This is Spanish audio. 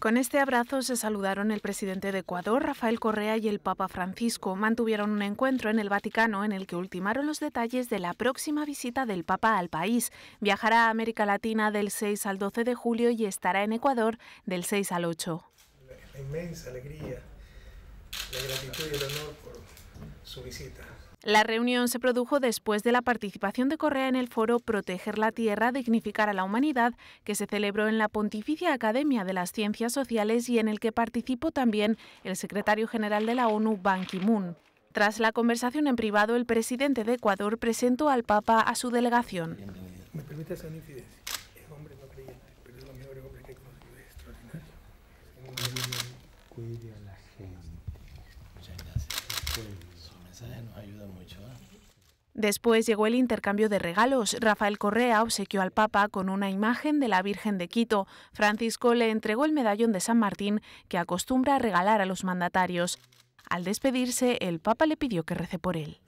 Con este abrazo se saludaron el presidente de Ecuador, Rafael Correa, y el Papa Francisco. Mantuvieron un encuentro en el Vaticano en el que ultimaron los detalles de la próxima visita del Papa al país. Viajará a América Latina del 6 al 12 de julio y estará en Ecuador del 6 al 8. por visita. La reunión se produjo después de la participación de Correa en el foro Proteger la Tierra, dignificar a la humanidad, que se celebró en la Pontificia Academia de las Ciencias Sociales y en el que participó también el secretario general de la ONU, Ban Ki-moon. Tras la conversación en privado, el presidente de Ecuador presentó al Papa a su delegación. ¿Me permite una incidencia? Es hombre no creyente, pero es lo mejor es extraordinario. Cuide a la gente. gracias. ¿eh? ¿eh? Después llegó el intercambio de regalos. Rafael Correa obsequió al Papa con una imagen de la Virgen de Quito. Francisco le entregó el medallón de San Martín que acostumbra a regalar a los mandatarios. Al despedirse, el Papa le pidió que rece por él.